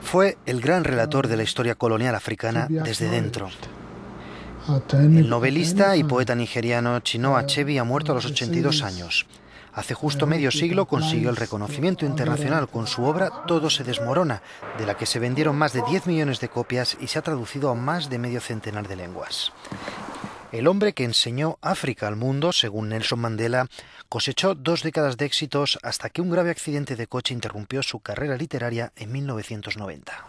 Fue el gran relator de la historia colonial africana desde dentro. El novelista y poeta nigeriano Chinua Achebe ha muerto a los 82 años. Hace justo medio siglo consiguió el reconocimiento internacional con su obra Todo se desmorona, de la que se vendieron más de 10 millones de copias y se ha traducido a más de medio centenar de lenguas. El hombre que enseñó África al mundo, según Nelson Mandela, cosechó dos décadas de éxitos hasta que un grave accidente de coche interrumpió su carrera literaria en 1990.